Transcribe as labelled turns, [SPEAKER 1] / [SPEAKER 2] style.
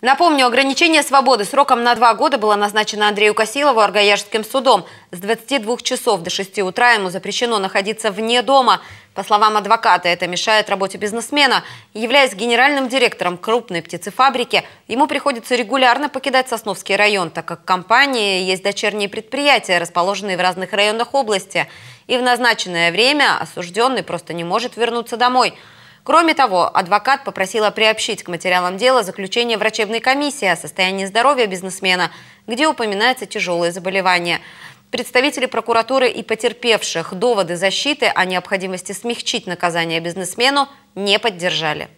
[SPEAKER 1] Напомню, ограничение свободы сроком на два года было назначено Андрею Косилову Аргаяжским судом. С 22 часов до 6 утра ему запрещено находиться вне дома. По словам адвоката, это мешает работе бизнесмена. Являясь генеральным директором крупной птицефабрики, ему приходится регулярно покидать Сосновский район, так как компании есть дочерние предприятия, расположенные в разных районах области. И в назначенное время осужденный просто не может вернуться домой – Кроме того, адвокат попросила приобщить к материалам дела заключение врачебной комиссии о состоянии здоровья бизнесмена, где упоминается тяжелое заболевание. Представители прокуратуры и потерпевших доводы защиты о необходимости смягчить наказание бизнесмену не поддержали.